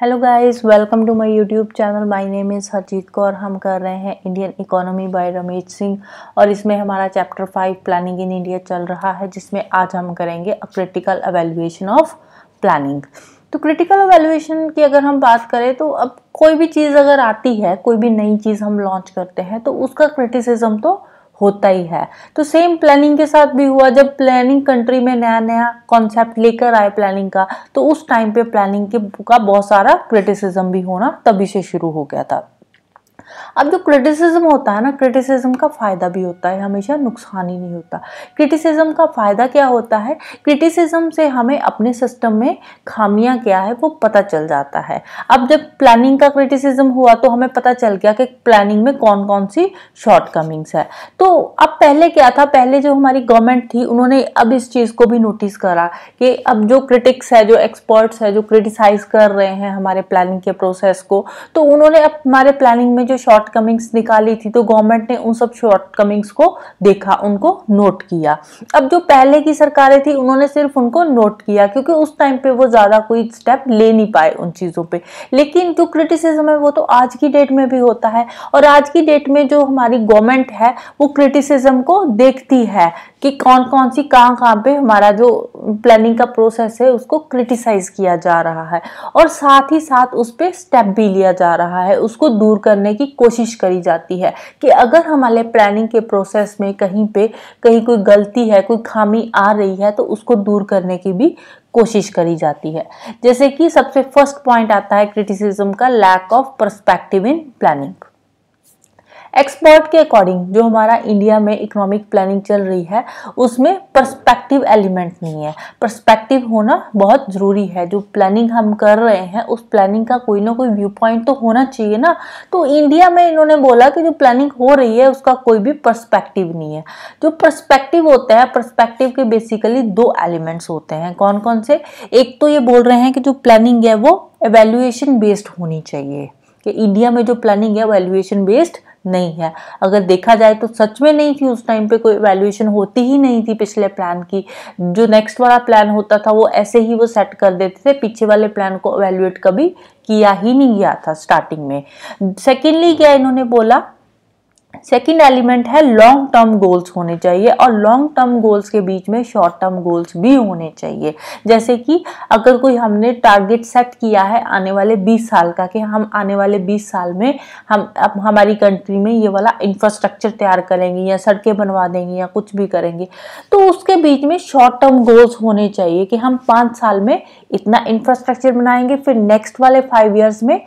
Hello guys welcome to my YouTube channel my name is Harjeet Kaur हम कर रहे हैं Indian economy by Ramesh Singh और इसमें हमारा chapter five planning in India चल रहा है जिसमें आज हम करेंगे a critical evaluation of planning तो क्रिटिकल एवेल्युएशन की अगर हम बात करें तो अब कोई भी चीज़ अगर आती है कोई भी नई चीज़ हम लॉन्च करते हैं तो उसका क्रिटिसिज्म तो होता ही है तो सेम प्लानिंग के साथ भी हुआ जब प्लानिंग कंट्री में नया नया कॉन्सेप्ट लेकर आए प्लानिंग का तो उस टाइम पे प्लानिंग के का बहुत सारा क्रिटिसिज्म भी होना तभी से शुरू हो गया था अब जो क्रिटिसिज्म होता है ना क्रिटिसिज्म का फ़ायदा भी होता है हमेशा नुकसान ही नहीं होता क्रिटिसिज्म का फ़ायदा क्या होता है क्रिटिसिज्म से हमें अपने सिस्टम में खामियां क्या है वो पता चल जाता है अब जब प्लानिंग का क्रिटिसिज्म हुआ तो हमें पता चल गया कि प्लानिंग में कौन कौन सी शॉर्टकमिंग्स है तो अब पहले क्या था पहले जो हमारी गवर्नमेंट थी उन्होंने अब इस चीज़ को भी नोटिस करा कि अब जो क्रिटिक्स है जो एक्सपर्ट्स है जो क्रिटिसाइज़ कर रहे हैं हमारे प्लानिंग के प्रोसेस को तो उन्होंने अब हमारे प्लानिंग में जो शॉर्टकमिंग्स निकाली थी तो गवर्नमेंट ने उन सब शॉर्टकमिंग्स को देखा उनको नोट किया अब जो पहले की सरकारें थी उन्होंने सिर्फ उनको नोट किया क्योंकि उस टाइम पे वो ज़्यादा कोई स्टेप ले नहीं पाए उन चीज़ों पे लेकिन जो क्रिटिसिज्म है वो तो आज की डेट में भी होता है और आज की डेट में जो हमारी गवर्नमेंट है वो क्रिटिसिज्म को देखती है कि कौन कौन सी कहाँ कहाँ पे हमारा जो प्लानिंग का प्रोसेस है उसको क्रिटिसाइज किया जा रहा है और साथ ही साथ उस पर स्टेप भी लिया जा रहा है उसको दूर करने की कोशिश करी जाती है कि अगर हमारे प्लानिंग के प्रोसेस में कहीं पे कहीं कोई गलती है कोई खामी आ रही है तो उसको दूर करने की भी कोशिश करी जाती है जैसे कि सबसे फर्स्ट पॉइंट आता है क्रिटिसिज्म का lack of perspective in planning export के अकॉर्डिंग जो हमारा इंडिया में इकोनॉमिक प्लानिंग चल रही है उसमें पर्सपेक्टिव एलिमेंट नहीं है पर्सपेक्टिव होना बहुत ज़रूरी है जो प्लानिंग हम कर रहे हैं उस प्लानिंग का कोई ना कोई व्यू पॉइंट तो होना चाहिए ना तो इंडिया में इन्होंने बोला कि जो प्लानिंग हो रही है उसका कोई भी पर्सपेक्टिव नहीं है जो पर्सपेक्टिव होता है पर्सपेक्टिव के बेसिकली दो एलिमेंट्स होते हैं कौन कौन से एक तो ये बोल रहे हैं कि जो प्लानिंग है वो एवेल्युएशन बेस्ड होनी चाहिए कि इंडिया में जो प्लानिंग है वो एलुएशन बेस्ड नहीं है अगर देखा जाए तो सच में नहीं थी उस टाइम पे कोई वैल्यूएशन होती ही नहीं थी पिछले प्लान की जो नेक्स्ट वाला प्लान होता था वो ऐसे ही वो सेट कर देते थे पीछे वाले प्लान को वैल्यूएट कभी किया ही नहीं गया था स्टार्टिंग में सेकेंडली क्या इन्होंने बोला सेकेंड एलिमेंट है लॉन्ग टर्म गोल्स होने चाहिए और लॉन्ग टर्म गोल्स के बीच में शॉर्ट टर्म गोल्स भी होने चाहिए जैसे कि अगर कोई हमने टारगेट सेट किया है आने वाले 20 साल का कि हम आने वाले 20 साल में हम अब हमारी कंट्री में ये वाला इंफ्रास्ट्रक्चर तैयार करेंगे या सड़कें बनवा देंगे या कुछ भी करेंगे तो उसके बीच में शॉर्ट टर्म गोल्स होने चाहिए कि हम पाँच साल में इतना इंफ्रास्ट्रक्चर बनाएंगे फिर नेक्स्ट वाले फाइव ईयर्स में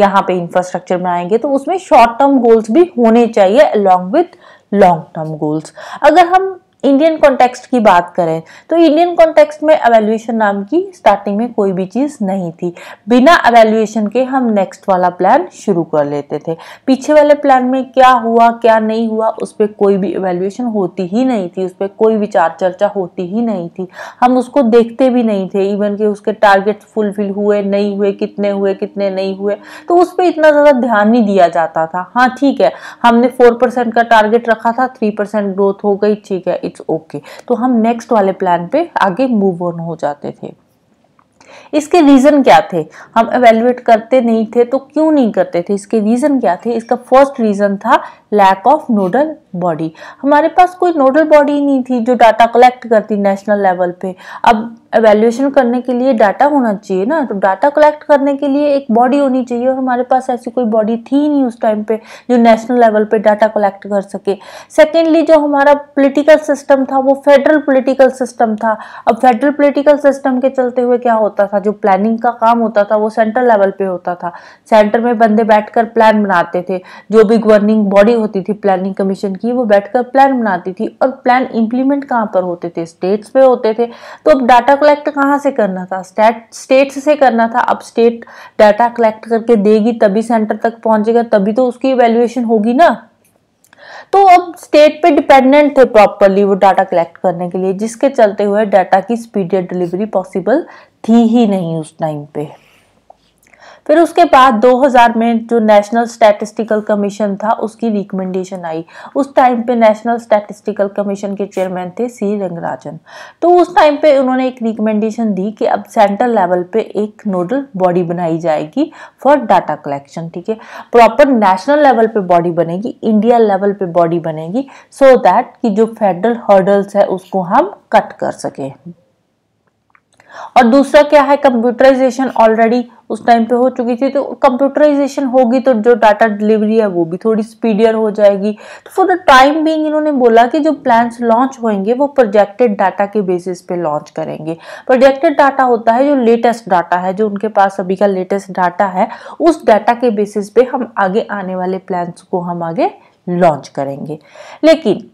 यहाँ पे इंफ्रास्ट्रक्चर बनाएंगे तो उसमें शॉर्ट टर्म गोल्स भी होने चाहिए along with long term goals अगर हम इंडियन कॉन्टेक्स्ट की बात करें तो इंडियन कॉन्टेक्स्ट में अवेल्युएशन नाम की स्टार्टिंग में कोई भी चीज़ नहीं थी बिना अवेल्युएशन के हम नेक्स्ट वाला प्लान शुरू कर लेते थे पीछे वाले प्लान में क्या हुआ क्या नहीं हुआ उस पर कोई भी अवेल्युएशन होती ही नहीं थी उस पर कोई विचार चर्चा होती ही नहीं थी हम उसको देखते भी नहीं थे इवन कि उसके टारगेट फुलफिल हुए नहीं हुए कितने हुए कितने नहीं हुए तो उस पर इतना ज़्यादा ध्यान नहीं दिया जाता था हाँ ठीक है हमने फोर परसेंट का टारगेट रखा था थ्री परसेंट ग्रोथ हो गई ठीक है इट्स ओके तो हम नेक्स्ट वाले प्लान पे आगे मूव ऑन हो जाते थे इसके रीज़न क्या थे हम एवेलुएट करते नहीं थे तो क्यों नहीं करते थे इसके रीज़न क्या थे इसका फर्स्ट रीज़न था लैक ऑफ नोडल बॉडी हमारे पास कोई नोडल बॉडी नहीं थी जो डाटा कलेक्ट करती नेशनल लेवल पे अब एवेल्यूशन करने के लिए डाटा होना चाहिए ना तो डाटा कलेक्ट करने के लिए एक बॉडी होनी चाहिए और हमारे पास ऐसी कोई बॉडी थी नहीं उस टाइम पे जो नेशनल लेवल पे डाटा कलेक्ट कर सके सेकेंडली जो हमारा पोलिटिकल सिस्टम था वो फेडरल पोलिटिकल सिस्टम था अब फेडरल पोलिटिकल सिस्टम के चलते हुए क्या होता था जो प्लानिंग का काम होता था वो सेंट्रल लेवल पे होता था सेंटर में बंदे बैठ प्लान बनाते थे जो भी गवर्निंग बॉडी होती थी प्लानिंग कमीशन की वो बैठकर प्लान बनाती थी और प्लान इंप्लीमेंट कहाँ पर होते थे स्टेट्स पे होते थे तो अब डाटा कलेक्ट कहाँ से करना था स्टेट स्टेट्स से करना था अब स्टेट डाटा कलेक्ट करके देगी तभी सेंटर तक पहुँचेगा तभी तो उसकी वैल्यूएशन होगी ना तो अब स्टेट पे डिपेंडेंट थे प्रॉपरली वो डाटा कलेक्ट करने के लिए जिसके चलते हुए डाटा की स्पीडियड डिलीवरी पॉसिबल थी ही नहीं उस टाइम पे फिर उसके बाद 2000 में जो नेशनल स्टैटिस्टिकल कमीशन था उसकी रिकमेंडेशन आई उस टाइम पे नेशनल स्टैटिस्टिकल कमीशन के चेयरमैन थे सी रंगराजन तो उस टाइम पे उन्होंने एक रिकमेंडेशन दी कि अब सेंट्रल लेवल पे एक नोडल बॉडी बनाई जाएगी फॉर डाटा कलेक्शन ठीक है प्रॉपर नेशनल लेवल पे बॉडी बनेगी इंडिया लेवल पे बॉडी बनेगी सो so दैट कि जो फेडरल हर्डल्स है उसको हम कट कर सकें और दूसरा क्या है कंप्यूटराइजेशन ऑलरेडी उस टाइम पे हो चुकी थी तो कंप्यूटराइजेशन होगी तो जो डाटा डिलीवरी है वो भी थोड़ी स्पीडियर हो जाएगी तो फॉर द टाइम बीइंग इन्होंने बोला कि जो प्लान्स लॉन्च होंगे वो प्रोजेक्टेड डाटा के बेसिस पे लॉन्च करेंगे प्रोजेक्टेड डाटा होता है जो लेटेस्ट डाटा है जो उनके पास अभी का लेटेस्ट डाटा है उस डाटा के बेसिस पे हम आगे आने वाले प्लान्स को हम आगे लॉन्च करेंगे लेकिन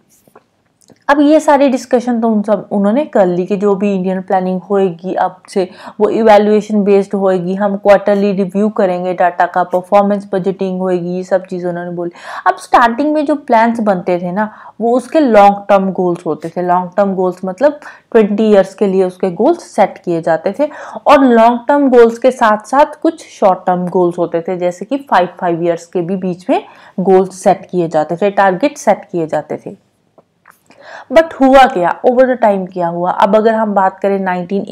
अब ये सारी डिस्कशन तो उन सब उन्होंने कर ली कि जो भी इंडियन प्लानिंग होएगी अब से वो इवेल्यूएशन बेस्ड होएगी हम क्वार्टरली रिव्यू करेंगे डाटा का परफॉर्मेंस बजटिंग होएगी ये सब चीज़ उन्होंने बोली अब स्टार्टिंग में जो प्लान्स बनते थे ना वो उसके लॉन्ग टर्म गोल्स होते थे लॉन्ग टर्म गोल्स मतलब ट्वेंटी ईयर्स के लिए उसके गोल्स सेट किए जाते थे और लॉन्ग टर्म गोल्स के साथ साथ कुछ शॉर्ट टर्म गोल्स होते थे जैसे कि फाइव फाइव ईयर्स के भी बीच में गोल्स सेट किए जाते थे टारगेट सेट किए जाते थे बट हुआ क्या ओवर द टाइम क्या हुआ अब अगर हम बात करें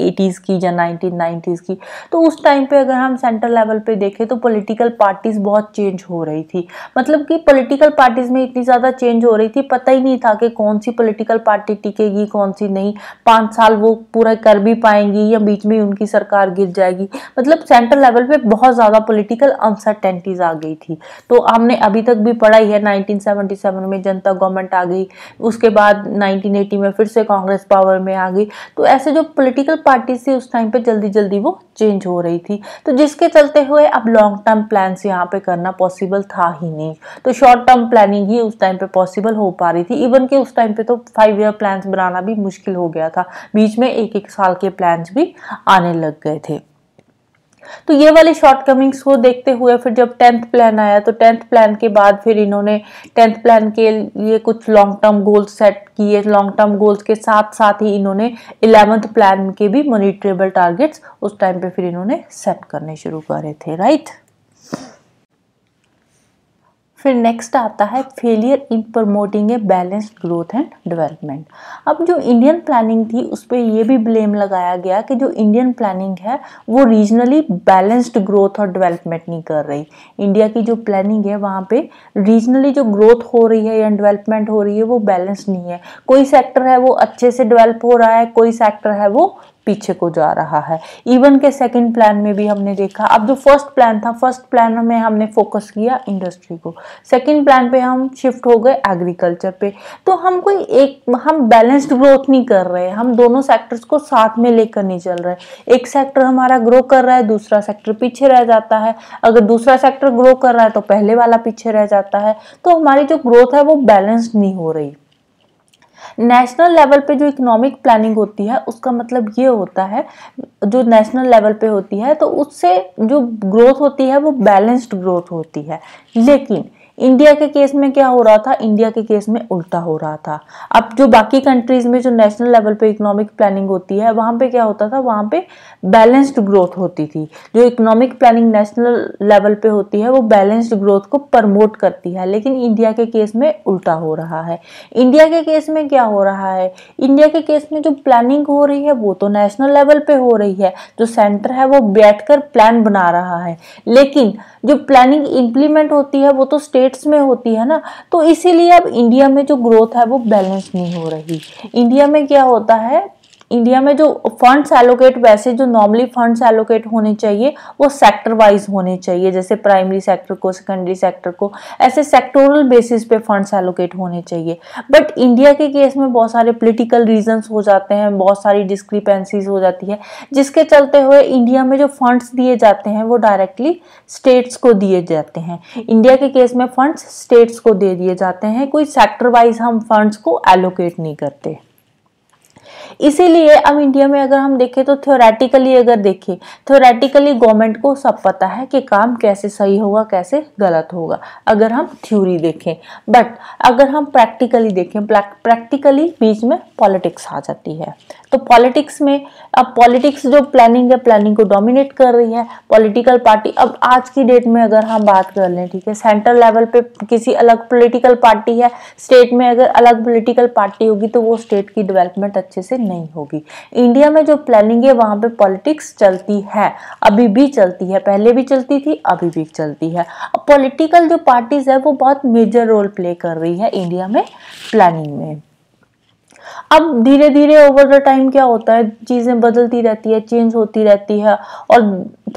एटीज की या नाइन्टीज की तो उस टाइम पे अगर हम सेंट्रल लेवल पे देखें तो पॉलिटिकल पार्टीज बहुत चेंज हो रही थी मतलब कि पॉलिटिकल पार्टीज में इतनी ज़्यादा चेंज हो रही थी पता ही नहीं था कि कौन सी पोलिटिकल पार्टी टिकेगी कौन सी नहीं पाँच साल वो पूरा कर भी पाएंगी या बीच में उनकी सरकार गिर जाएगी मतलब सेंट्रल लेवल पर बहुत ज़्यादा पोलिटिकल अनसर्टेंटीज आ गई थी तो हमने अभी तक भी पढ़ा ही है नाइनटीन में जनता गवर्नमेंट आ गई उसके बाद 1980 में फिर से कांग्रेस पावर में आ गई तो ऐसे जो पॉलिटिकल पार्टीज थी उस टाइम पे जल्दी जल्दी वो चेंज हो रही थी तो जिसके चलते हुए अब लॉन्ग टर्म प्लान्स यहाँ पे करना पॉसिबल था ही नहीं तो शॉर्ट टर्म प्लानिंग ही उस टाइम पे पॉसिबल हो पा रही थी इवन कि उस टाइम पे तो फाइव ईयर प्लान्स बनाना भी मुश्किल हो गया था बीच में एक एक साल के प्लान्स भी आने लग गए थे तो ये वाले शॉर्टकमिंग्स को देखते हुए फिर जब टेंथ प्लान आया तो टेंथ प्लान के बाद फिर इन्होंने टेंथ प्लान के लिए कुछ लॉन्ग टर्म गोल्स सेट किए लॉन्ग टर्म गोल्स के साथ साथ ही इन्होंने इलेवंथ प्लान के भी मोनिटरेबल टारगेट्स उस टाइम पे फिर इन्होंने सेट करने शुरू करे थे राइट फिर नेक्स्ट आता है failure in promoting a balanced growth and development अब जो इंडियन प्लानिंग थी उस पर यह भी ब्लेम लगाया गया कि जो इंडियन प्लानिंग है वो रीजनली बैलेंस्ड ग्रोथ और डेवलपमेंट नहीं कर रही इंडिया की जो प्लानिंग है वहाँ पे रीजनली जो ग्रोथ हो रही है या डेवलपमेंट हो रही है वो बैलेंस नहीं है कोई सेक्टर है वो अच्छे से डेवलप हो रहा है कोई सेक्टर है वो पीछे को जा रहा है इवन के सेकंड प्लान में भी हमने देखा अब जो फर्स्ट प्लान था फर्स्ट प्लान में हमने फोकस किया इंडस्ट्री को सेकंड प्लान पे हम शिफ्ट हो गए एग्रीकल्चर पे तो हम कोई एक हम बैलेंस्ड ग्रोथ नहीं कर रहे हम दोनों सेक्टर्स को साथ में लेकर नहीं चल रहे एक सेक्टर हमारा ग्रो कर रहा है दूसरा सेक्टर पीछे रह जाता है अगर दूसरा सेक्टर ग्रो कर रहा है तो पहले वाला पीछे रह जाता है तो हमारी जो ग्रोथ है वो बैलेंस्ड नहीं हो रही नेशनल लेवल पे जो इकोनॉमिक प्लानिंग होती है उसका मतलब ये होता है जो नेशनल लेवल पे होती है तो उससे जो ग्रोथ होती है वो बैलेंस्ड ग्रोथ होती है लेकिन इंडिया के केस में क्या हो रहा था इंडिया के केस में उल्टा हो रहा था अब जो बाकी कंट्रीज में जो नेशनल लेवल पे इकोनॉमिक प्लानिंग होती है वहाँ पे क्या होता था वहाँ पे बैलेंस्ड ग्रोथ होती थी जो इकोनॉमिक प्लानिंग नेशनल लेवल पे होती है वो बैलेंस्ड ग्रोथ को प्रमोट करती है लेकिन इंडिया के केस में उल्टा हो रहा है इंडिया के केस में क्या हो रहा है इंडिया के केस में जो प्लानिंग हो रही है वो तो नेशनल लेवल पर हो रही है जो सेंटर है वो बैठ प्लान बना रहा है लेकिन जो प्लानिंग इम्प्लीमेंट होती है वो तो स्टेट स्टेट्स में होती है ना तो इसीलिए अब इंडिया में जो ग्रोथ है वो बैलेंस नहीं हो रही इंडिया में क्या होता है इंडिया में जो फंड्स एलोकेट वैसे जो नॉर्मली फंड्स एलोकेट होने चाहिए वो सेक्टर वाइज होने चाहिए जैसे प्राइमरी सेक्टर को सेकेंडरी सेक्टर को ऐसे सेक्टोरल बेसिस पे फंड्स एलोकेट होने चाहिए बट इंडिया के केस में बहुत सारे पोलिटिकल रीजन्स हो जाते हैं बहुत सारी डिस्क्रिपेंसीज हो जाती है जिसके चलते हुए इंडिया में जो फंड्स दिए जाते हैं वो डायरेक्टली स्टेट्स को दिए जाते हैं इंडिया के केस में फंड्स स्टेट्स को दे दिए जाते हैं कोई सेक्टर वाइज हम फंड्स को एलोकेट नहीं करते इसीलिए अब इंडिया में अगर हम देखें तो थ्योरेटिकली अगर देखें थ्योरेटिकली गवर्नमेंट को सब पता है कि काम कैसे सही होगा कैसे गलत होगा अगर हम थ्योरी देखें बट अगर हम प्रैक्टिकली देखें प्रैक्टिकली बीच में पॉलिटिक्स आ जाती है तो पॉलिटिक्स में अब पॉलिटिक्स जो प्लानिंग है प्लानिंग को डोमिनेट कर रही है पॉलिटिकल पार्टी अब आज की डेट में अगर हम बात कर लें ठीक है सेंट्रल लेवल पे किसी अलग पॉलिटिकल पार्टी है स्टेट में अगर अलग पॉलिटिकल पार्टी होगी तो वो स्टेट की डेवलपमेंट अच्छे से नहीं होगी इंडिया में जो प्लानिंग है वहाँ पर पॉलिटिक्स चलती है अभी भी चलती है पहले भी चलती थी अभी भी चलती है पॉलिटिकल जो पार्टीज है वो बहुत मेजर रोल प्ले कर रही है इंडिया में प्लानिंग में अब धीरे धीरे ओवर द टाइम क्या होता है चीज़ें बदलती रहती है चेंज होती रहती है और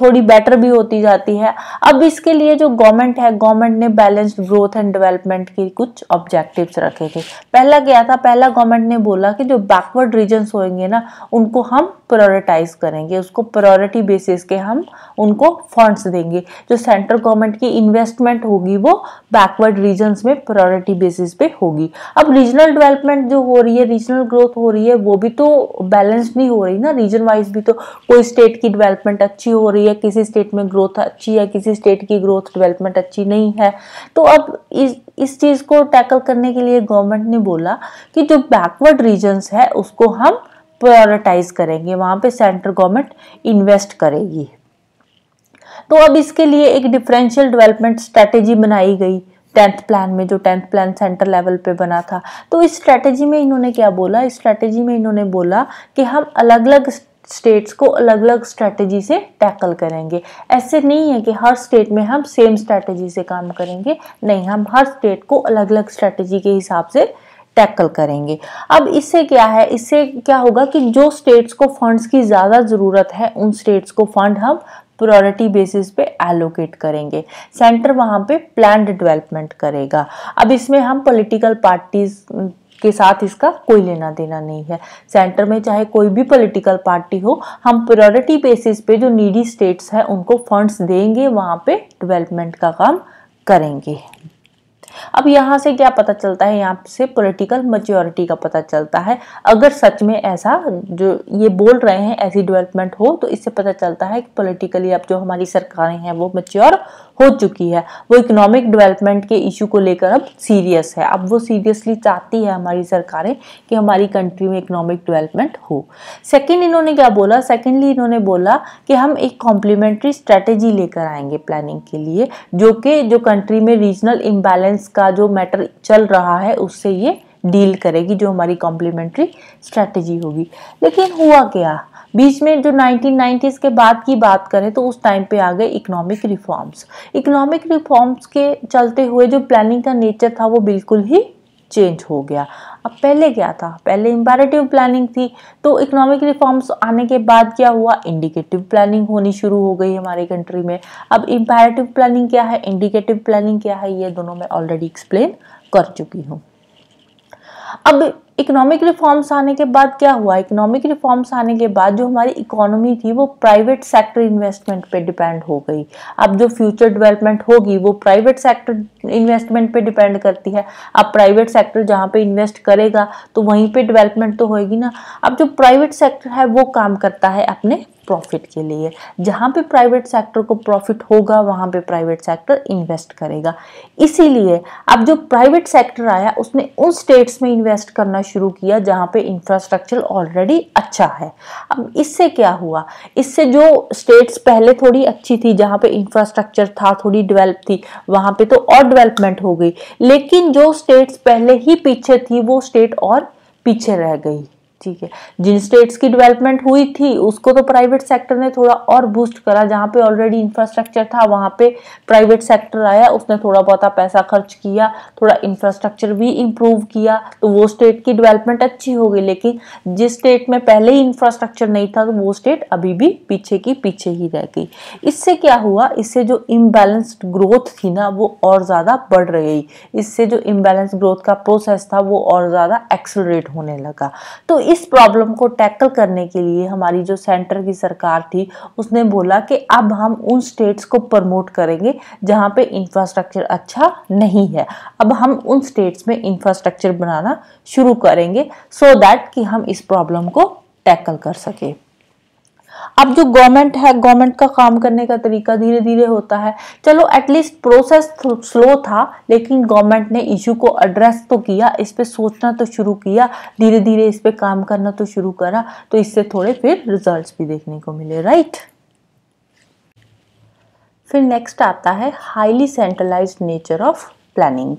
थोड़ी बेटर भी होती जाती है अब इसके लिए जो गवर्नमेंट है गवर्नमेंट ने बैलेंस्ड ग्रोथ एंड डेवलपमेंट की कुछ ऑब्जेक्टिव्स रखे थे पहला क्या था पहला गवर्नमेंट ने बोला कि जो बैकवर्ड रीजन्स होंगे ना उनको हम प्रायोरिटाइज करेंगे उसको प्रायोरिटी बेसिस के हम उनको फंड्स देंगे जो सेंट्रल गवर्नमेंट की इन्वेस्टमेंट होगी वो बैकवर्ड रीजन्स में प्रायोरिटी बेसिस पे होगी अब रीजनल डेवलपमेंट जो हो रही है रीजनल ग्रोथ हो रही है वो भी तो बैलेंस नहीं हो रही ना रीजन वाइज भी तो कोई स्टेट की डेवलपमेंट अच्छी हो रही है किसी स्टेट में ग्रोथ अच्छी है किसी स्टेट की ग्रोथ डेवलपमेंट अच्छी नहीं है तो अब इस इस चीज़ को टैकल करने के लिए गवर्नमेंट ने बोला कि जो बैकवर्ड रीजन्स है उसको हम प्रायोरिटाइज करेंगे वहाँ पे सेंट्रल गवर्नमेंट इन्वेस्ट करेगी तो अब इसके लिए एक डिफरेंशियल डेवलपमेंट स्ट्रेटेजी बनाई गई टेंथ प्लान में जो टेंथ प्लान सेंटर लेवल पे बना था तो इस स्ट्रेटेजी में इन्होंने क्या बोला इस स्ट्रेटेजी में इन्होंने बोला कि हम अलग अलग स्टेट्स को अलग अलग स्ट्रैटेजी से टैकल करेंगे ऐसे नहीं है कि हर स्टेट में हम सेम स्ट्रेटजी से काम करेंगे नहीं हम हर स्टेट को अलग अलग स्ट्रैटेजी के हिसाब से टैकल करेंगे अब इससे क्या है इससे क्या होगा कि जो स्टेट्स को फंड्स की ज़्यादा ज़रूरत है उन स्टेट्स को फंड हम प्रायोरिटी बेसिस पे एलोकेट करेंगे सेंटर वहाँ पे प्लान डेवलपमेंट करेगा अब इसमें हम पॉलिटिकल पार्टीज के साथ इसका कोई लेना देना नहीं है सेंटर में चाहे कोई भी पॉलिटिकल पार्टी हो हम प्रायोरिटी बेसिस पे जो नीडी स्टेट्स हैं उनको फंड्स देंगे वहाँ पे डेवलपमेंट का काम करेंगे अब यहाँ से क्या पता चलता है यहाँ से पॉलिटिकल मच्योरिटी का पता चलता है अगर सच में ऐसा जो ये बोल रहे हैं ऐसी डेवलपमेंट हो तो इससे पता चलता है कि पॉलिटिकली अब जो हमारी सरकारें हैं वो मच्योर हो चुकी है वो इकोनॉमिक डेवलपमेंट के इशू को लेकर अब सीरियस है अब वो सीरियसली चाहती है हमारी सरकारें कि हमारी कंट्री में इकोनॉमिक डेवलपमेंट हो सेकेंड इन्होंने क्या बोला सेकेंडली इन्होंने बोला कि हम एक कॉम्प्लीमेंट्री स्ट्रैटेजी लेकर आएंगे प्लानिंग के लिए जो कि जो कंट्री में रीजनल इम्बैलेंस का जो मैटर चल रहा है उससे ये डील करेगी जो हमारी कॉम्प्लीमेंट्री स्ट्रेटेजी होगी लेकिन हुआ क्या बीच में जो 1990s के बाद की बात करें तो उस टाइम पे आ गए इकोनॉमिक रिफॉर्म्स इकोनॉमिक रिफॉर्म्स के चलते हुए जो प्लानिंग का नेचर था वो बिल्कुल ही चेंज हो गया अब पहले क्या था पहले इम्पेरेटिव प्लानिंग थी तो इकोनॉमिक रिफॉर्म्स आने के बाद क्या हुआ इंडिकेटिव प्लानिंग होनी शुरू हो गई हमारे कंट्री में अब इम्पेरेटिव प्लानिंग क्या है इंडिकेटिव प्लानिंग क्या है ये दोनों मैं ऑलरेडी एक्सप्लेन कर चुकी हूँ अब इकोनॉमिक रिफॉर्म्स आने के बाद क्या हुआ इकोनॉमिक रिफॉर्म्स आने के बाद जो हमारी इकोनॉमी थी वो प्राइवेट सेक्टर इन्वेस्टमेंट पे डिपेंड हो गई अब जो फ्यूचर डेवलपमेंट होगी वो प्राइवेट सेक्टर इन्वेस्टमेंट पे डिपेंड करती है अब प्राइवेट सेक्टर जहाँ पे इन्वेस्ट करेगा तो वहीं पे डेवलपमेंट तो होगी ना अब जो प्राइवेट सेक्टर है वो काम करता है अपने प्रॉफिट के लिए जहाँ पे प्राइवेट सेक्टर को प्रॉफिट होगा वहाँ पे प्राइवेट सेक्टर इन्वेस्ट करेगा इसीलिए अब जो प्राइवेट सेक्टर आया उसने उन स्टेट्स में इन्वेस्ट करना शुरू किया जहाँ पे इंफ्रास्ट्रक्चर ऑलरेडी अच्छा है अब इससे क्या हुआ इससे जो स्टेट्स पहले थोड़ी अच्छी थी जहाँ पे इंफ्रास्ट्रक्चर था थोड़ी डिवेल्प थी वहाँ पर तो और डिवेलपमेंट हो गई लेकिन जो स्टेट्स पहले ही पीछे थी वो स्टेट और पीछे रह गई ठीक है जिन स्टेट्स की डेवलपमेंट हुई थी उसको तो प्राइवेट सेक्टर ने थोड़ा और बूस्ट करा जहाँ पे ऑलरेडी इंफ्रास्ट्रक्चर था वहाँ पे प्राइवेट सेक्टर आया उसने थोड़ा बहुत पैसा खर्च किया थोड़ा इंफ्रास्ट्रक्चर भी इम्प्रूव किया तो वो स्टेट की डेवलपमेंट अच्छी हो गई लेकिन जिस स्टेट में पहले ही इंफ्रास्ट्रक्चर नहीं था तो वो स्टेट अभी भी पीछे की पीछे ही रह गई इससे क्या हुआ इससे जो इम्बेलेंस्ड ग्रोथ थी ना वो और ज़्यादा बढ़ रही इससे जो इम्बेलेंस ग्रोथ का प्रोसेस था वो और ज़्यादा एक्सलरेट होने लगा तो इस प्रॉब्लम को टैकल करने के लिए हमारी जो सेंटर की सरकार थी उसने बोला कि अब हम उन स्टेट्स को प्रमोट करेंगे जहाँ पे इंफ्रास्ट्रक्चर अच्छा नहीं है अब हम उन स्टेट्स में इंफ्रास्ट्रक्चर बनाना शुरू करेंगे सो so दैट कि हम इस प्रॉब्लम को टैकल कर सकें अब जो गवर्नमेंट है गवर्नमेंट का काम करने का तरीका धीरे धीरे होता है चलो एटलीस्ट प्रोसेस स्लो था लेकिन गवर्नमेंट ने इशू को एड्रेस तो किया इस पर सोचना तो शुरू किया धीरे धीरे इस पर काम करना तो शुरू करा तो इससे थोड़े फिर रिजल्ट्स भी देखने को मिले राइट फिर नेक्स्ट आता है highly centralise nature of planning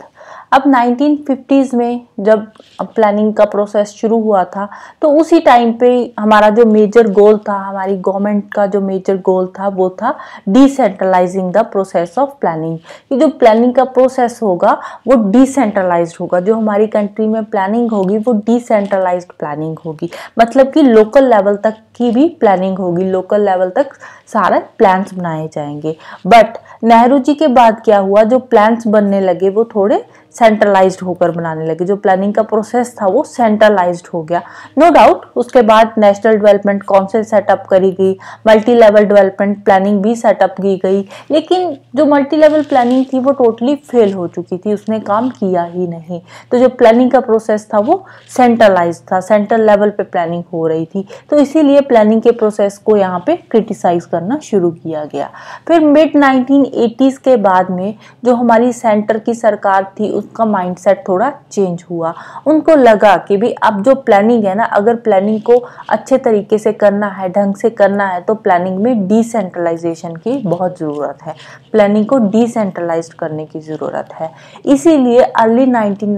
अब 1950s में जब प्लानिंग का प्रोसेस शुरू हुआ था तो उसी टाइम पे हमारा जो मेजर गोल था हमारी गवर्नमेंट का जो मेजर गोल था वो था decentralising the process of planning कि जो प्लानिंग का प्रोसेस होगा वो डिसेंट्रलाइज होगा जो हमारी कंट्री में प्लानिंग होगी वो डिसेंट्रलाइज प्लानिंग होगी मतलब कि लोकल लेवल तक की भी प्लानिंग होगी लोकल लेवल तक सारे प्लान्स बनाए जाएंगे बट नेहरू जी के बाद क्या हुआ जो प्लान्स बनने लगे वो थोड़े सेंट्रलाइज्ड होकर बनाने लगे जो प्लानिंग का प्रोसेस था वो सेंट्रलाइज्ड हो गया नो no डाउट उसके बाद नेशनल डेवलपमेंट काउंसिल सेटअप करी गई मल्टी लेवल डेवलपमेंट प्लानिंग भी सेटअप की गई लेकिन जो मल्टी लेवल प्लानिंग थी वो टोटली फेल हो चुकी थी उसने काम किया ही नहीं तो जो प्लानिंग का प्रोसेस था वो सेंट्रलाइज था सेंट्रल लेवल पर प्लानिंग हो रही थी तो इसीलिए प्लानिंग के प्रोसेस को यहाँ पर क्रिटिसाइज करना शुरू किया गया फिर मिड नाइनटीन के बाद में जो हमारी सेंटर की सरकार थी उस उसका माइंडसेट थोड़ा चेंज हुआ उनको लगा कि भी अब जो प्लानिंग है ना अगर प्लानिंग को अच्छे तरीके से करना है ढंग से करना है तो प्लानिंग में डिसेंट्रलाइजेशन की बहुत ज़रूरत है प्लानिंग को डिसेंट्रलाइज करने की ज़रूरत है इसीलिए अर्ली नाइनटीन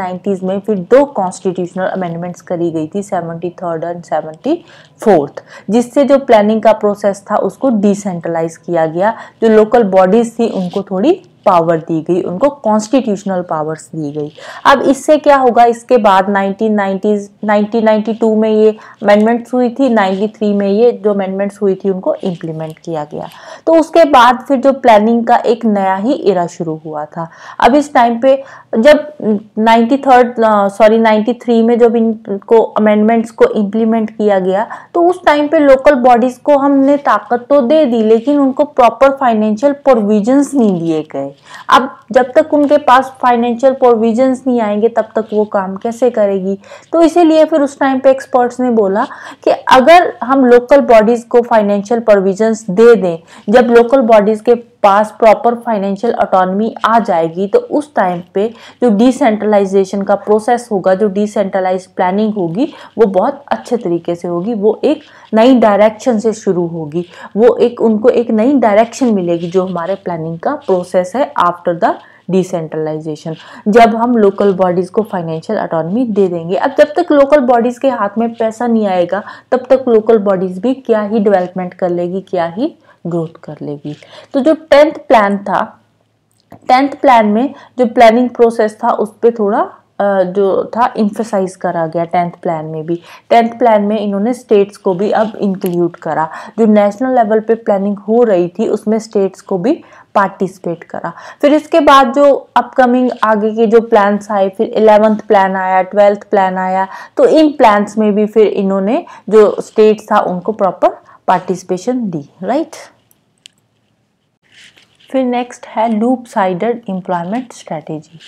में फिर दो कॉन्स्टिट्यूशनल अमेंडमेंट्स करी गई थी seventy third and seventy fourth जिससे जो प्लानिंग का प्रोसेस था उसको डिसेंट्रलाइज किया गया जो लोकल बॉडीज थी उनको थोड़ी पावर दी गई उनको कॉन्स्टिट्यूशनल पावर्स दी गई अब इससे क्या होगा इसके बाद 1990s 1992 में ये अमेंडमेंट्स हुई थी 93 में ये जो अमेंडमेंट्स हुई थी उनको इम्प्लीमेंट किया गया तो उसके बाद फिर जो प्लानिंग का एक नया ही इरा शुरू हुआ था अब इस टाइम पे जब ninety third sorry ninety three में जब इनको अमेंडमेंट्स को इम्प्लीमेंट किया गया तो उस टाइम पे लोकल बॉडीज़ को हमने ताकत तो दे दी लेकिन उनको प्रॉपर फाइनेंशियल प्रोविजंस नहीं दिए गए अब जब तक उनके पास फाइनेंशियल प्रोविजंस नहीं आएंगे तब तक वो काम कैसे करेगी तो इसीलिए फिर उस टाइम पे एक्सपर्ट्स ने बोला कि अगर हम लोकल बॉडीज़ को फाइनेंशियल प्रोविजंस दे दें जब लोकल बॉडीज़ के पास प्रॉपर फाइनेंशियल ऑटोनमी आ जाएगी तो उस टाइम पे जो डिसेंट्रलाइजेशन का प्रोसेस होगा जो डिसेंट्रलाइज प्लानिंग होगी वो बहुत अच्छे तरीके से होगी वो एक नई डायरेक्शन से शुरू होगी वो एक उनको एक नई डायरेक्शन मिलेगी जो हमारे प्लानिंग का प्रोसेस है आफ्टर द डिसेंट्रलाइजेशन जब हम लोकल बॉडीज़ को फाइनेंशियल अटोनमी दे देंगे अब जब तक लोकल बॉडीज़ के हाथ में पैसा नहीं आएगा तब तक लोकल बॉडीज़ भी क्या ही डेवलपमेंट कर लेगी क्या ही ग्रोथ कर लेगी तो जो टेंथ प्लान था टेंथ प्लान में जो प्लानिंग प्रोसेस था उस पर थोड़ा जो था इम्फेसाइज करा गया टेंथ प्लान में भी टेंथ प्लान में इन्होंने स्टेट्स को भी अब इंक्लूड करा जो नेशनल लेवल पे प्लानिंग हो रही थी उसमें स्टेट्स को भी पार्टिसिपेट करा फिर इसके बाद जो अपकमिंग आगे के जो प्लान्स आए फिर एलेवंथ प्लान आया ट्वेल्थ प्लान आया तो इन प्लान्स में भी फिर इन्होंने जो स्टेट्स था उनको प्रॉपर पार्टिसिपेशन दी राइट फिर नेक्स्ट है lopsided employment strategy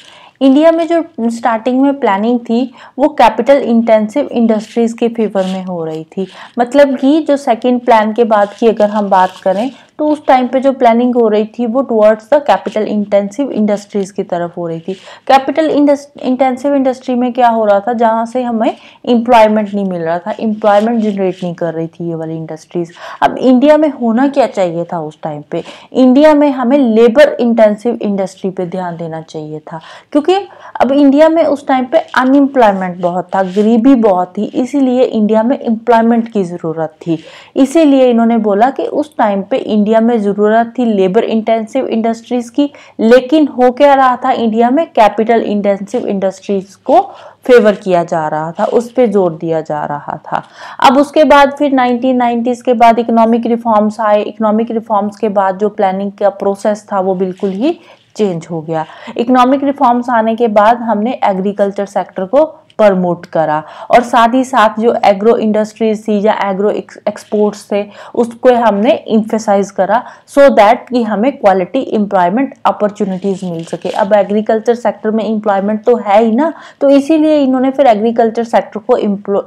India में जो स्टार्टिंग में प्लानिंग थी वो कैपिटल इंटेंसिव इंडस्ट्रीज़ के फेवर में हो रही थी मतलब कि जो सेकंड प्लान के बाद की अगर हम बात करें तो उस टाइम पे जो प्लानिंग हो रही थी वो towards the capital intensive industries की तरफ हो रही थी कैपिटल इंटेंसिव इंडस्ट्री में क्या हो रहा था जहाँ से हमें एम्प्लॉयमेंट नहीं मिल रहा था एम्प्लॉयमेंट जनरेट नहीं कर रही थी ये वाली इंडस्ट्रीज़ अब इंडिया में होना क्या चाहिए था उस टाइम पे इंडिया में हमें लेबर इंटेंसिव इंडस्ट्री पे ध्यान देना चाहिए था क्योंकि अब इंडिया में उस टाइम पे अनएम्प्लॉयमेंट बहुत था गरीबी बहुत थी इसीलिए इंडिया में एम्प्लॉयमेंट की ज़रूरत थी इसीलिए इन्होंने बोला कि उस टाइम पे इंडिया इंडिया में ज़रूरत थी लेबर इंटेंसिव इंडस्ट्रीज़ की लेकिन हो क्या रहा था इंडिया में कैपिटल इंटेंसिव इंडस्ट्रीज़ को फेवर किया जा रहा था उस पर जोर दिया जा रहा था अब उसके बाद फिर 1990s के बाद इकोनॉमिक रिफॉर्म्स आए इकोनॉमिक रिफॉर्म्स के बाद जो प्लानिंग का प्रोसेस था वो बिल्कुल ही चेंज हो गया इकोनॉमिक रिफॉर्म्स आने के बाद हमने एग्रीकल्चर सेक्टर को प्रमोट करा और साथ ही साथ जो एग्रो इंडस्ट्रीज थी या एग्रो एक्सपोर्ट्स थे उसको हमने इम्फेसाइज करा सो so दैट कि हमें क्वालिटी एम्प्लॉयमेंट अपॉर्चुनिटीज़ मिल सके अब एग्रीकल्चर सेक्टर में इम्प्लॉयमेंट तो है ही ना तो इसीलिए इन्होंने फिर एग्रीकल्चर सेक्टर को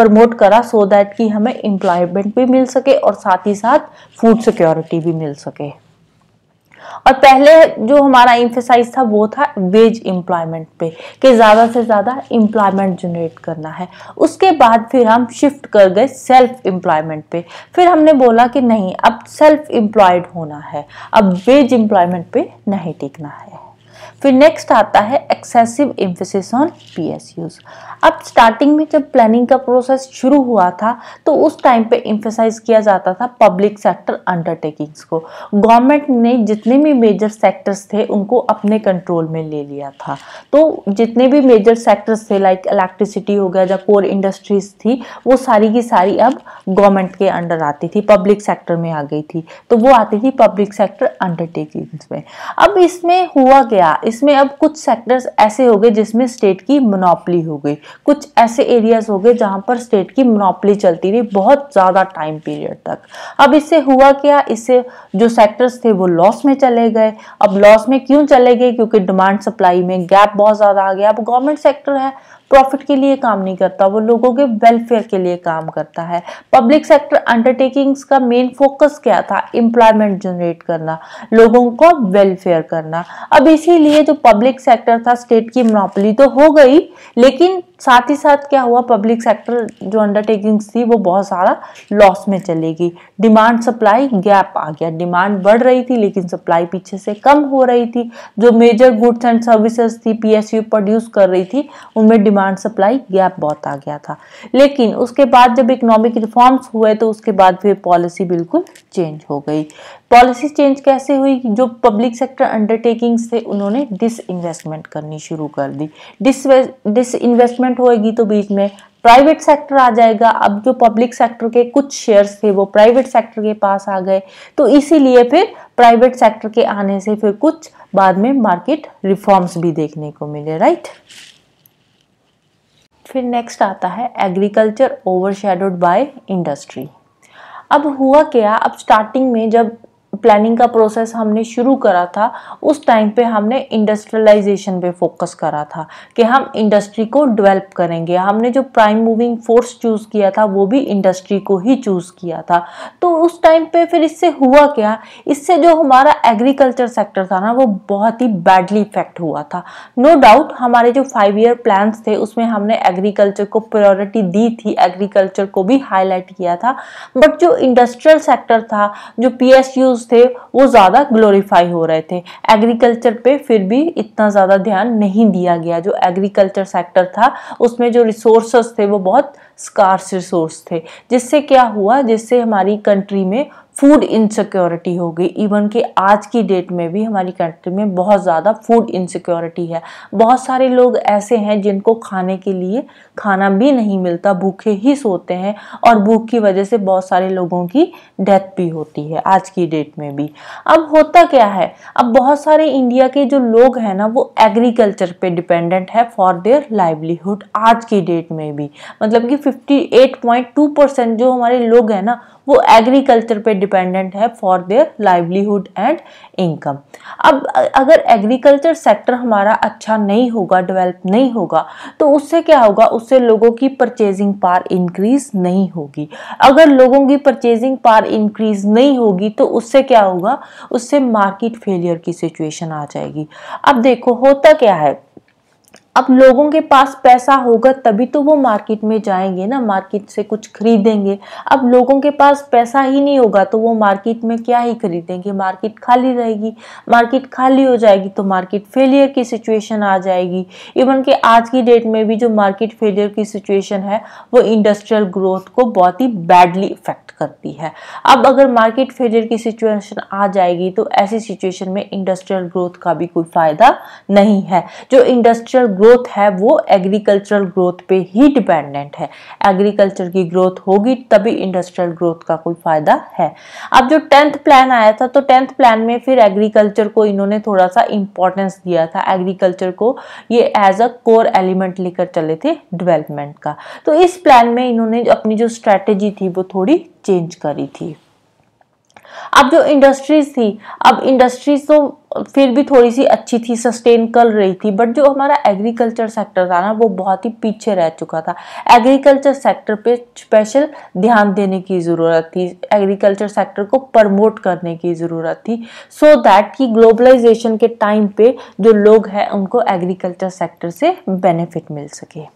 प्रमोट करा सो so दैट कि हमें एम्प्लॉयमेंट भी मिल सके और साथ ही साथ फूड सिक्योरिटी भी मिल सके और पहले जो हमारा इम्फेसाइज था वो था वेज एम्प्लॉयमेंट पे कि ज़्यादा से ज़्यादा एम्प्लॉयमेंट जनरेट करना है उसके बाद फिर हम शिफ्ट कर गए सेल्फ एम्प्लॉयमेंट पे फिर हमने बोला कि नहीं अब सेल्फ एम्प्लॉयड होना है अब वेज एम्प्लॉयमेंट पे नहीं टिकना है फिर नेक्स्ट आता है एक्सेसिव एम्फोसिस ऑन पीएसयूज अब स्टार्टिंग में जब प्लानिंग का प्रोसेस शुरू हुआ था तो उस टाइम पे इम्फेसाइज किया जाता था पब्लिक सेक्टर अंडरटेकिंग्स को गवर्नमेंट ने जितने भी मेजर सेक्टर्स थे उनको अपने कंट्रोल में ले लिया था तो जितने भी मेजर सेक्टर्स थे लाइक इलेक्ट्रिसिटी हो गया या कोर इंडस्ट्रीज थी वो सारी की सारी अब गवर्नमेंट के अंडर आती थी पब्लिक सेक्टर में आ गई थी तो वो आती थी पब्लिक सेक्टर अंडरटेकिंग्स में अब इसमें हुआ गया इसमें अब कुछ सेक्टर्स ऐसे हो गए जिसमें स्टेट की मोनोपली हो गई कुछ ऐसे एरियाज हो गए जहां पर स्टेट की मोनोपली चलती रही बहुत ज़्यादा टाइम पीरियड तक अब इससे हुआ क्या इससे जो सेक्टर्स थे वो लॉस में चले गए अब लॉस में क्यों चले गए क्योंकि डिमांड सप्लाई में गैप बहुत ज़्यादा आ गया अब गवर्नमेंट सेक्टर है प्रॉफिट के लिए काम नहीं करता वो लोगों के वेलफेयर के लिए काम करता है पब्लिक सेक्टर अंडरटेकिंग्स का मेन फोकस क्या था एम्प्लॉयमेंट जनरेट करना लोगों को वेलफेयर करना अब इसीलिए जो पब्लिक सेक्टर था स्टेट की मोनोपली तो हो गई लेकिन साथ ही साथ क्या हुआ पब्लिक सेक्टर जो अंडरटेकिंग्स थी वो बहुत सारा लॉस में चलेगी डिमांड सप्लाई गैप आ गया डिमांड बढ़ रही थी लेकिन सप्लाई पीछे से कम हो रही थी जो मेजर गुड्स एंड सर्विसेज थी पीएसयू प्रोड्यूस कर रही थी उनमें डिमांड डिमांड सप्लाई गैप बहुत आ गया था लेकिन उसके बाद जब इकोनॉमिक रिफॉर्म्स हुए तो उसके बाद फिर पॉलिसी बिल्कुल चेंज हो गई पॉलिसी चेंज कैसे हुई जो पब्लिक सेक्टर अंडरटेकिंग्स थे उन्होंने डिस इन्वेस्टमेंट करनी शुरू कर दी डिस डिस इन्वेस्टमेंट होएगी तो बीच में प्राइवेट सेक्टर आ जाएगा अब जो पब्लिक सेक्टर के कुछ शेयर्स थे वो प्राइवेट सेक्टर के पास आ गए तो इसीलिए फिर प्राइवेट सेक्टर के आने से फिर कुछ बाद में मार्केट रिफॉर्म्स भी देखने को मिले राइट right? फिर नेक्स्ट आता है agriculture overshadowed by industry अब हुआ क्या अब स्टार्टिंग में जब प्लानिंग का प्रोसेस हमने शुरू करा था उस टाइम पे हमने इंडस्ट्रियलाइजेशन पे फोकस करा था कि हम इंडस्ट्री को डेवलप करेंगे हमने जो प्राइम मूविंग फोर्स चूज़ किया था वो भी इंडस्ट्री को ही चूज़ किया था तो उस टाइम पे फिर इससे हुआ क्या इससे जो हमारा एग्रीकल्चर सेक्टर था ना वो बहुत ही बैडली इफेक्ट हुआ था नो no डाउट हमारे जो फाइव ईयर प्लान्स थे उसमें हमने एग्रीकल्चर को प्रायोरिटी दी थी एग्रीकल्चर को भी हाईलाइट किया था बट जो इंडस्ट्रियल सेक्टर था जो पी थे वो ज़्यादा ग्लोरीफाई हो रहे थे एग्रीकल्चर पे फिर भी इतना ज़्यादा ध्यान नहीं दिया गया जो एग्रीकल्चर सेक्टर था उसमें जो रिसोर्सेस थे वो बहुत स्कार्स रिसोर्स थे जिससे क्या हुआ जिससे हमारी कंट्री में फूड इनसिक्योरिटी हो गई इवन कि आज की डेट में भी हमारी कंट्री में बहुत ज़्यादा फूड इनसिक्योरिटी है बहुत सारे लोग ऐसे हैं जिनको खाने के लिए खाना भी नहीं मिलता भूखे ही सोते हैं और भूख की वजह से बहुत सारे लोगों की डेथ भी होती है आज की डेट में भी अब होता क्या है अब बहुत सारे इंडिया के जो लोग हैं ना वो एग्रीकल्चर पर डिपेंडेंट है फॉर देयर लाइवलीहुड आज की डेट में भी मतलब कि 58.2 परसेंट जो हमारे लोग हैं ना वो एग्रीकल्चर पे डिपेंडेंट है for their livelihood and income अब अगर एग्रीकल्चर सेक्टर हमारा अच्छा नहीं होगा डेवलप नहीं होगा तो उससे क्या होगा उससे लोगों की परचेजिंग पार इंक्रीज नहीं होगी अगर लोगों की परचेजिंग पार इंक्रीज नहीं होगी तो उससे क्या होगा उससे मार्केट फेलियर की सिचुएशन आ जाएगी अब देखो होता क्या है अब लोगों के पास पैसा होगा तभी तो वो मार्केट में जाएंगे ना मार्केट से कुछ खरीदेंगे अब लोगों के पास पैसा ही नहीं होगा तो वो मार्केट में क्या ही खरीदेंगे मार्केट खाली रहेगी मार्केट खाली हो जाएगी तो मार्केट फेलियर की सिचुएशन आ जाएगी इवन के आज की डेट में भी जो मार्केट फेलियर की सिचुएशन है वो इंडस्ट्रियल ग्रोथ को बहुत ही बैडली इफेक्ट करती है अब अगर मार्केट फेलियर की सिचुएशन आ जाएगी तो ऐसी सिचुएशन में इंडस्ट्रियल ग्रोथ का भी कोई फायदा नहीं है जो इंडस्ट्रियल ग्रोथ है वो एग्रीकल्चरल ग्रोथ पे ही डिपेंडेंट है एग्रीकल्चर की ग्रोथ होगी तभी इंडस्ट्रियल ग्रोथ का कोई फ़ायदा है अब जो टेंथ प्लान आया था तो टेंथ प्लान में फिर एग्रीकल्चर को इन्होंने थोड़ा सा इंपॉर्टेंस दिया था एग्रीकल्चर को ये एज अ कोर एलिमेंट लेकर चले थे डिवेलपमेंट का तो इस प्लान में इन्होंने अपनी जो स्ट्रेटेजी थी वो थोड़ी चेंज करी थी अब जो इंडस्ट्रीज थी अब इंडस्ट्रीज तो फिर भी थोड़ी सी अच्छी थी सस्टेन कर रही थी बट जो हमारा एग्रीकल्चर सेक्टर था ना वो बहुत ही पीछे रह चुका था एग्रीकल्चर सेक्टर पे स्पेशल ध्यान देने की ज़रूरत थी एग्रीकल्चर सेक्टर को प्रमोट करने की ज़रूरत थी सो so दैट कि ग्लोबलाइजेशन के टाइम पे जो लोग हैं उनको एग्रीकल्चर सेक्टर से बेनिफिट मिल सके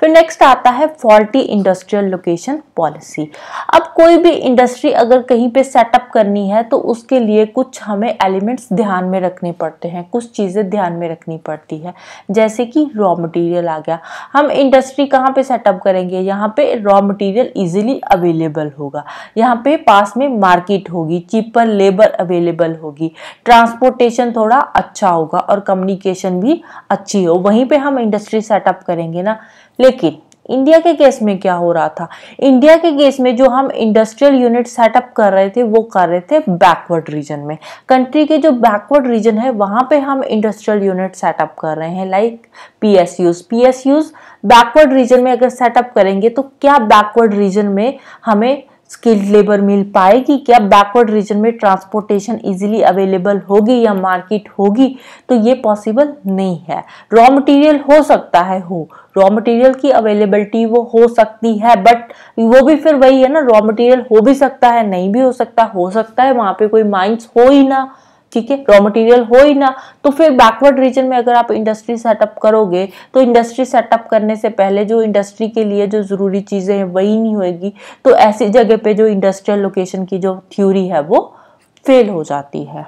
फिर नेक्स्ट आता है फॉल्टी इंडस्ट्रियल लोकेशन पॉलिसी अब कोई भी इंडस्ट्री अगर कहीं पे सेटअप करनी है तो उसके लिए कुछ हमें एलिमेंट्स ध्यान में रखने पड़ते हैं कुछ चीज़ें ध्यान में रखनी पड़ती है जैसे कि रॉ मटेरियल आ गया हम इंडस्ट्री कहाँ पे सेटअप करेंगे यहाँ पे रॉ मटेरियल इजीली अवेलेबल होगा यहाँ पे पास में मार्केट होगी चीपर लेबर अवेलेबल होगी ट्रांसपोर्टेशन थोड़ा अच्छा होगा और कम्युनिकेशन भी अच्छी हो वहीं पर हम इंडस्ट्री सेटअप करेंगे ना लेकिन इंडिया के केस में क्या हो रहा था इंडिया के केस में जो हम इंडस्ट्रियल यूनिट सेटअप कर रहे थे वो कर रहे थे बैकवर्ड रीजन में कंट्री के जो बैकवर्ड रीजन है वहाँ पे हम इंडस्ट्रियल यूनिट सेटअप कर रहे हैं like P S Us P S Us backward region में अगर सेटअप करेंगे तो क्या बैकवर्ड रीजन में हमें स्किल्ड लेबर मिल पाएगी क्या बैकवर्ड रीजन में ट्रांसपोर्टेशन इजीली अवेलेबल होगी या मार्केट होगी तो ये पॉसिबल नहीं है रॉ मटेरियल हो सकता है हो रॉ मटेरियल की अवेलेबिलिटी वो हो सकती है बट वो भी फिर वही है ना रॉ मटेरियल हो भी सकता है नहीं भी हो सकता हो सकता है वहां पे कोई माइंस हो ही ना ठीक है रॉ मटेरियल हो ही ना तो फिर बैकवर्ड रीजन में अगर आप इंडस्ट्री सेटअप करोगे तो इंडस्ट्री सेटअप करने से पहले जो इंडस्ट्री के लिए जो ज़रूरी चीज़ें हैं वही नहीं होएगी तो ऐसी जगह पे जो इंडस्ट्रियल लोकेशन की जो थ्योरी है वो फेल हो जाती है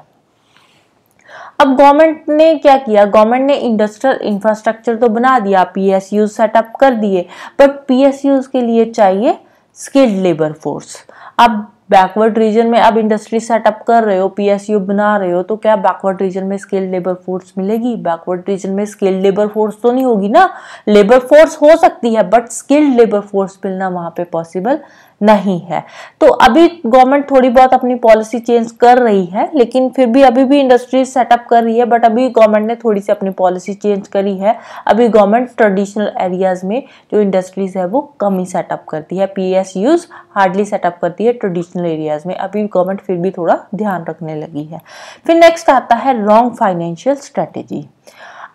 अब गवर्नमेंट ने क्या किया गवर्नमेंट ने इंडस्ट्रियल इंफ्रास्ट्रक्चर तो बना दिया पीएसयू सेटअप कर दिए बट पीएसयू के लिए चाहिए स्किल्ड लेबर फोर्स अब बैकवर्ड रीजन में अब इंडस्ट्री सेटअप कर रहे हो पीएसयू बना रहे हो तो क्या बैकवर्ड रीजन में स्किल्ड लेबर फोर्स मिलेगी बैकवर्ड रीजन में स्किल्ड लेबर फोर्स तो नहीं होगी ना लेबर फोर्स हो सकती है बट स्किल्ड लेबर फोर्स मिलना वहाँ पे पॉसिबल नहीं है तो अभी गवर्नमेंट थोड़ी बहुत अपनी पॉलिसी चेंज कर रही है लेकिन फिर भी अभी भी इंडस्ट्रीज सेटअप कर रही है बट अभी गवर्नमेंट ने थोड़ी सी अपनी पॉलिसी चेंज करी है अभी गवर्नमेंट ट्रेडिशनल एरियाज में जो इंडस्ट्रीज है वो कम ही सेटअप करती है P S Us hardly setup करती है ट्रेडिशनल एरियाज में अभी गवर्नमेंट फिर भी थोड़ा ध्यान रखने लगी है फिर नेक्स्ट आता है रॉन्ग फाइनेंशियल स्ट्रेटेजी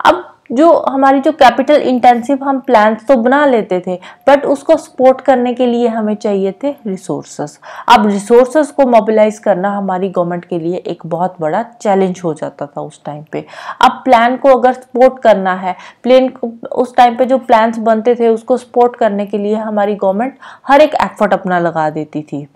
अब जो हमारी जो कैपिटल इंटेंसिव हम प्लान्स तो बना लेते थे बट उसको सपोर्ट करने के लिए हमें चाहिए थे रिसोर्सेस अब रिसोर्सेस को मोबिलाइज करना हमारी गवर्नमेंट के लिए एक बहुत बड़ा चैलेंज हो जाता था उस टाइम पे अब प्लान को अगर सपोर्ट करना है प्लेन उस टाइम पे जो प्लान्स बनते थे उसको सपोर्ट करने के लिए हमारी गवर्नमेंट हर एक एफर्ट अपना लगा देती थी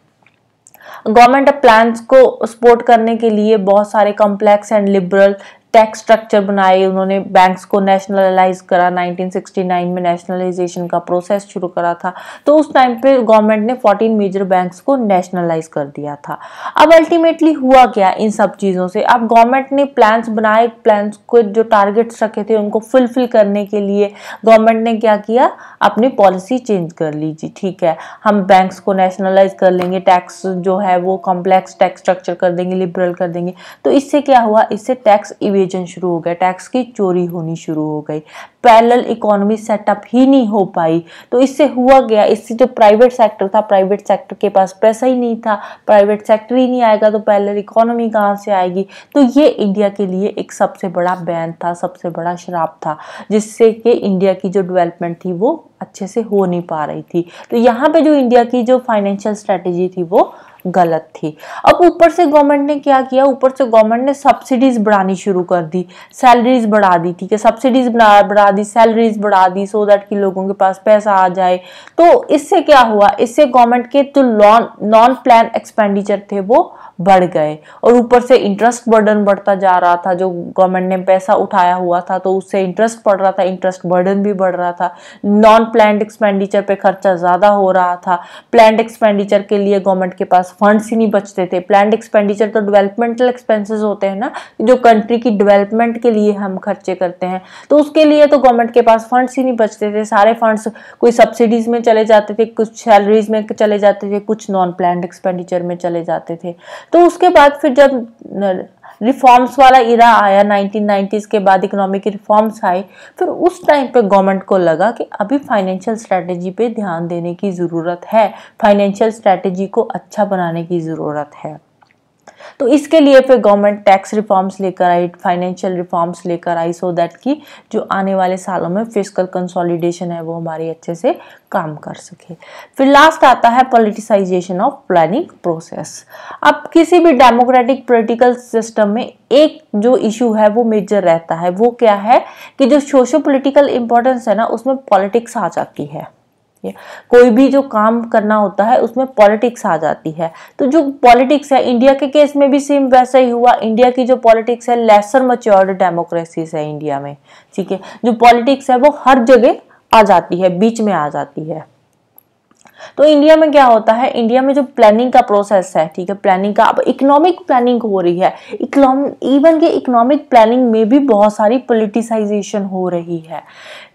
गवर्नमेंट प्लान्स को सपोर्ट करने के लिए बहुत सारे complex and liberal tax structure बनाए उन्होंने बैंक्स को नेशनलाइज करा 1969 में नेशनलाइजेशन का प्रोसेस शुरू करा था तो उस टाइम पे गवर्नमेंट ने 14 मेजर बैंक्स को नेशनलाइज कर दिया था अब अल्टीमेटली हुआ क्या इन सब चीज़ों से अब गवर्नमेंट ने प्लान्स बनाए प्लान्स को जो टारगेट्स रखे थे उनको फुलफिल करने के लिए गवर्नमेंट ने क्या किया अपनी पॉलिसी चेंज कर लीजिए ठीक है हम बैंक्स को नेशनलाइज कर लेंगे टैक्स जो है वो कॉम्प्लेक्स टैक्स स्ट्रक्चर कर देंगे लिबरल कर देंगे तो इससे क्या हुआ इससे टैक्स इवेज इवेजन शुरू हो गया टैक्स की चोरी होनी शुरू हो गई पैरल इकोनॉमी सेटअप ही नहीं हो पाई तो इससे हुआ गया इससे जो प्राइवेट सेक्टर था प्राइवेट सेक्टर के पास पैसा ही नहीं था प्राइवेट सेक्टर ही नहीं आएगा तो पैरल इकोनॉमी कहाँ से आएगी तो ये इंडिया के लिए एक सबसे बड़ा बैन था सबसे बड़ा शराब था जिससे कि इंडिया की जो डेवलपमेंट थी वो अच्छे से हो नहीं पा रही थी तो यहाँ पे जो इंडिया की जो फाइनेंशियल स्ट्रेटेजी थी वो गलत थी अब ऊपर से गवर्नमेंट ने क्या किया ऊपर से गवर्नमेंट ने सब्सिडीज बढ़ानी शुरू कर दी सैलरीज बढ़ा दी ठीक है सब्सिडीज बढ़ा दी सैलरीज बढ़ा दी सो दैट कि लोगों के पास पैसा आ जाए तो इससे क्या हुआ इससे गवर्नमेंट के जो नॉन नॉन प्लान एक्सपेंडिचर थे वो बढ़ गए और ऊपर से इंटरेस्ट बर्डन बढ़ता जा रहा था जो गवर्नमेंट ने पैसा उठाया हुआ था तो उससे इंटरेस्ट बढ़ रहा था इंटरेस्ट बर्डन भी बढ़ रहा था नॉन प्लान्ड एक्सपेंडिचर पे खर्चा ज़्यादा हो रहा था प्लान्ड एक्सपेंडिचर के लिए गवर्नमेंट के पास पास फंड्स ही नहीं बचते थे प्लान एक्सपेंडिचर तो डेवलपमेंटल एक्सपेंसेस होते हैं ना जो कंट्री की डेवलपमेंट के लिए हम खर्चे करते हैं तो उसके लिए तो गवर्नमेंट के पास फंड्स ही नहीं बचते थे सारे फंड्स कोई सब्सिडीज़ में चले जाते थे कुछ सैलरीज में चले जाते थे कुछ नॉन प्लान एक्सपेंडिचर में चले जाते थे तो उसके बाद फिर जब रिफॉर्म्स वाला इरा आया 1990s के बाद इकोनॉमिक रिफॉर्म्स आए फिर उस टाइम पे गवर्नमेंट को लगा कि अभी फाइनेंशियल स्ट्रेटजी पे ध्यान देने की ज़रूरत है फाइनेंशियल स्ट्रेटजी को अच्छा बनाने की ज़रूरत है तो इसके लिए फिर गवर्नमेंट टैक्स रिफॉर्म्स लेकर आई फाइनेंशियल रिफॉर्म्स लेकर आई सो दैट कि जो आने वाले सालों में फिजिकल कंसोलिडेशन है वो हमारी अच्छे से काम कर सके फिर लास्ट आता है पॉलिटिसाइजेशन ऑफ प्लानिंग प्रोसेस अब किसी भी डेमोक्रेटिक पोलिटिकल सिस्टम में एक जो इशू है वो मेजर रहता है वो क्या है कि जो सोशो पोलिटिकल इंपॉर्टेंस है ना उसमें पॉलिटिक्स आ जाती है है कोई भी जो काम करना होता है उसमें पॉलिटिक्स आ जाती है तो जो पॉलिटिक्स है इंडिया के केस में भी सेम वैसा ही हुआ इंडिया की जो पॉलिटिक्स है लेसर मच्योर्ड डेमोक्रेसीज है इंडिया में ठीक है जो पॉलिटिक्स है वो हर जगह आ जाती है बीच में आ जाती है तो इंडिया में क्या होता है इंडिया में जो प्लानिंग का प्रोसेस है ठीक है प्लानिंग का अब इकोनॉमिक प्लानिंग हो रही है इवन के इकोनॉमिक प्लानिंग में भी बहुत सारी पोलिटिसाइजेशन हो रही है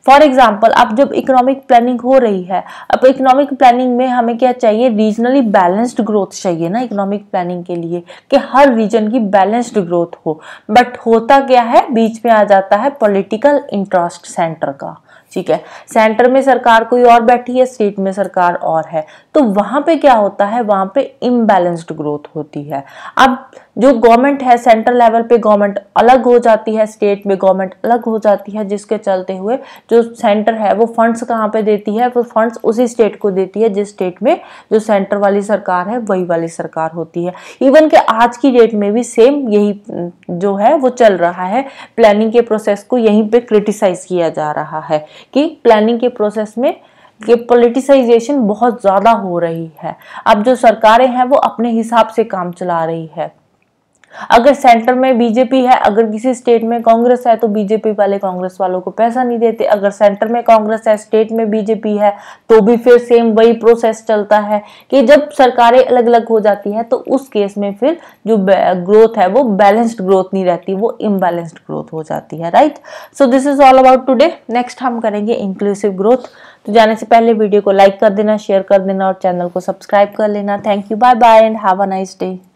फॉर एग्जाम्पल अब जब इकोनॉमिक प्लानिंग हो रही है अब इकोनॉमिक प्लानिंग में हमें क्या चाहिए रीजनली बैलेंस्ड ग्रोथ चाहिए ना इकोनॉमिक प्लानिंग के लिए कि हर रीजन की बैलेंस्ड ग्रोथ हो बट होता क्या है बीच में आ जाता है पॉलिटिकल इंटरेस्ट सेंटर का ठीक है सेंटर में सरकार कोई और बैठी है स्टेट में सरकार और है तो वहां पे क्या होता है वहां पे इम्बैलेंस्ड ग्रोथ होती है अब जो गवर्नमेंट है सेंट्रल लेवल पे गवर्नमेंट अलग हो जाती है स्टेट में गवर्नमेंट अलग हो जाती है जिसके चलते हुए जो सेंटर है वो फंड्स कहाँ पे देती है वो फंड्स उसी स्टेट को देती है जिस स्टेट में जो सेंटर वाली सरकार है वही वाली सरकार होती है इवन के आज की डेट में भी सेम यही जो है वो चल रहा है प्लानिंग के प्रोसेस को यहीं पर क्रिटिसाइज किया जा रहा है कि प्लानिंग के प्रोसेस में ये पॉलिटिसाइजेशन बहुत ज़्यादा हो रही है अब जो सरकारें हैं वो अपने हिसाब से काम चला रही है अगर सेंटर में बीजेपी है अगर किसी स्टेट में कांग्रेस है तो बीजेपी वाले कांग्रेस वालों को पैसा नहीं देते अगर सेंटर में कांग्रेस है स्टेट में बीजेपी है तो भी फिर सेम वही प्रोसेस चलता है कि जब सरकारें अलग अलग तो हो जाती है तो उस केस में फिर जो ग्रोथ है वो बैलेंस्ड ग्रोथ नहीं रहती वो इम्बैलेंस्ड ग्रोथ हो जाती है right so this is all about today next हम करेंगे इंक्लूसिव ग्रोथ तो जाने से पहले वीडियो को लाइक कर देना शेयर कर देना और चैनल को सब्सक्राइब कर लेना thank you bye bye and have a nice day